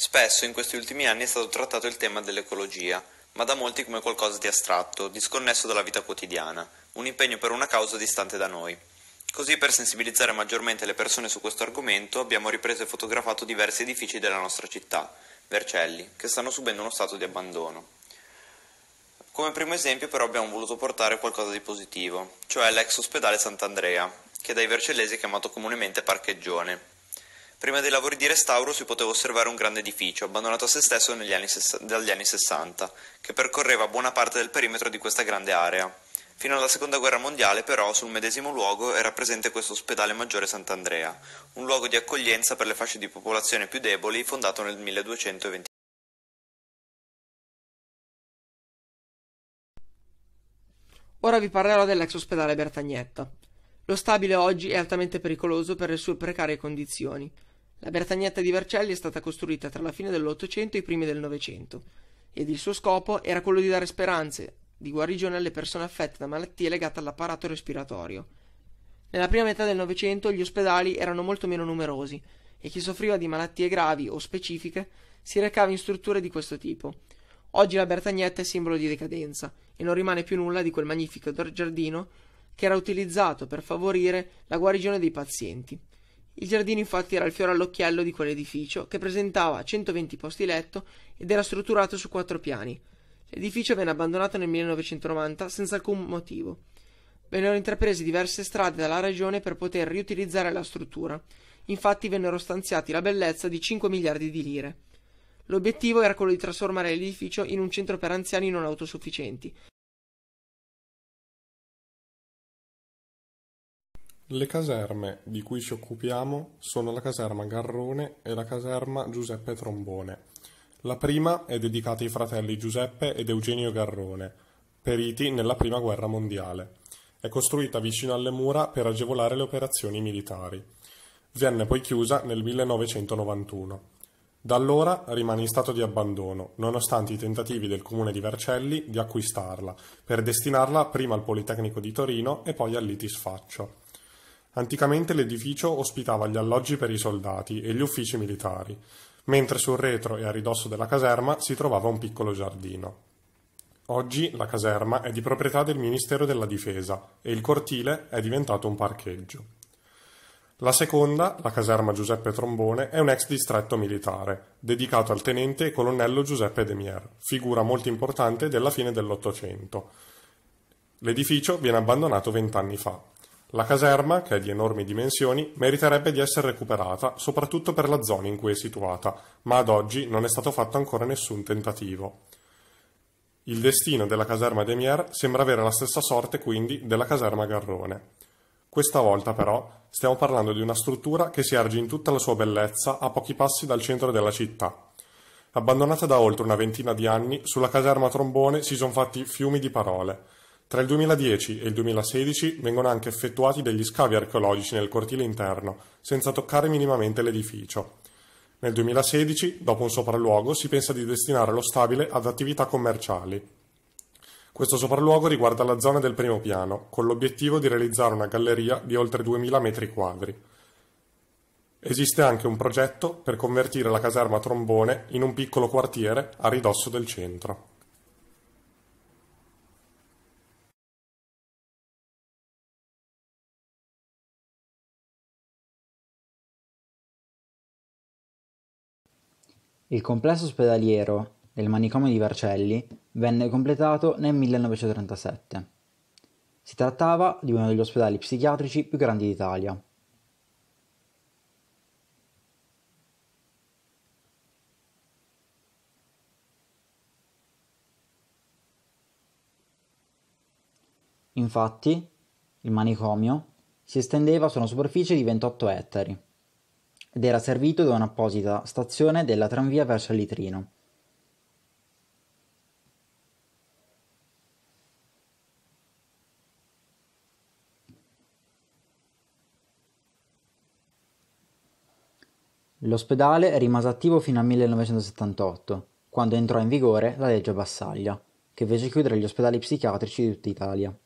Spesso in questi ultimi anni è stato trattato il tema dell'ecologia, ma da molti come qualcosa di astratto, disconnesso dalla vita quotidiana, un impegno per una causa distante da noi. Così per sensibilizzare maggiormente le persone su questo argomento abbiamo ripreso e fotografato diversi edifici della nostra città, Vercelli, che stanno subendo uno stato di abbandono. Come primo esempio però abbiamo voluto portare qualcosa di positivo, cioè l'ex ospedale Sant'Andrea, che dai vercellesi è chiamato comunemente Parcheggione, Prima dei lavori di restauro si poteva osservare un grande edificio, abbandonato a se stesso anni, dagli anni 60, che percorreva buona parte del perimetro di questa grande area. Fino alla seconda guerra mondiale, però, sul medesimo luogo era presente questo ospedale maggiore Sant'Andrea, un luogo di accoglienza per le fasce di popolazione più deboli, fondato nel 1220. Ora vi parlerò dell'ex ospedale Bertagnetta. Lo stabile oggi è altamente pericoloso per le sue precarie condizioni. La Bertagnetta di Vercelli è stata costruita tra la fine dell'Ottocento e i primi del Novecento ed il suo scopo era quello di dare speranze di guarigione alle persone affette da malattie legate all'apparato respiratorio. Nella prima metà del Novecento gli ospedali erano molto meno numerosi e chi soffriva di malattie gravi o specifiche si recava in strutture di questo tipo. Oggi la Bertagnetta è simbolo di decadenza e non rimane più nulla di quel magnifico giardino che era utilizzato per favorire la guarigione dei pazienti. Il giardino infatti era il fiore all'occhiello di quell'edificio, che presentava 120 posti letto ed era strutturato su quattro piani. L'edificio venne abbandonato nel 1990 senza alcun motivo. Vennero intraprese diverse strade dalla regione per poter riutilizzare la struttura. Infatti vennero stanziati la bellezza di 5 miliardi di lire. L'obiettivo era quello di trasformare l'edificio in un centro per anziani non autosufficienti, Le caserme di cui ci occupiamo sono la caserma Garrone e la caserma Giuseppe Trombone. La prima è dedicata ai fratelli Giuseppe ed Eugenio Garrone, periti nella prima guerra mondiale. È costruita vicino alle mura per agevolare le operazioni militari. Venne poi chiusa nel 1991. Da allora rimane in stato di abbandono, nonostante i tentativi del comune di Vercelli di acquistarla, per destinarla prima al Politecnico di Torino e poi all'Itis Faccio. Anticamente l'edificio ospitava gli alloggi per i soldati e gli uffici militari, mentre sul retro e a ridosso della caserma si trovava un piccolo giardino. Oggi la caserma è di proprietà del Ministero della Difesa e il cortile è diventato un parcheggio. La seconda, la caserma Giuseppe Trombone, è un ex distretto militare, dedicato al tenente e colonnello Giuseppe Demier, figura molto importante della fine dell'Ottocento. L'edificio viene abbandonato vent'anni fa la caserma, che è di enormi dimensioni, meriterebbe di essere recuperata, soprattutto per la zona in cui è situata, ma ad oggi non è stato fatto ancora nessun tentativo. Il destino della caserma Demier sembra avere la stessa sorte quindi della caserma Garrone. Questa volta però stiamo parlando di una struttura che si erge in tutta la sua bellezza a pochi passi dal centro della città. Abbandonata da oltre una ventina di anni, sulla caserma Trombone si sono fatti fiumi di parole, tra il 2010 e il 2016 vengono anche effettuati degli scavi archeologici nel cortile interno, senza toccare minimamente l'edificio. Nel 2016, dopo un sopralluogo, si pensa di destinare lo stabile ad attività commerciali. Questo sopralluogo riguarda la zona del primo piano, con l'obiettivo di realizzare una galleria di oltre 2000 metri quadri. Esiste anche un progetto per convertire la caserma Trombone in un piccolo quartiere a ridosso del centro. Il complesso ospedaliero del manicomio di Vercelli venne completato nel 1937. Si trattava di uno degli ospedali psichiatrici più grandi d'Italia. Infatti, il manicomio si estendeva su una superficie di 28 ettari ed era servito da un'apposita stazione della tranvia verso il Litrino. L'ospedale rimase attivo fino al 1978, quando entrò in vigore la legge Bassaglia, che fece chiudere gli ospedali psichiatrici di tutta Italia.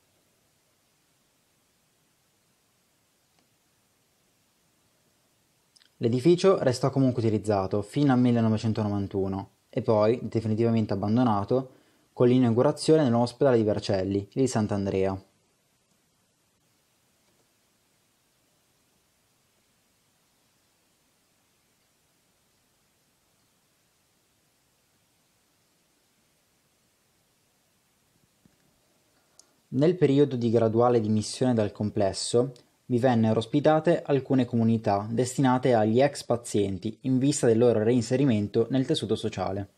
L'edificio restò comunque utilizzato fino al 1991 e poi, definitivamente abbandonato, con l'inaugurazione dell'ospedale di Vercelli, di Sant'Andrea. Nel periodo di graduale dimissione dal complesso, vi vennero ospitate alcune comunità destinate agli ex pazienti in vista del loro reinserimento nel tessuto sociale.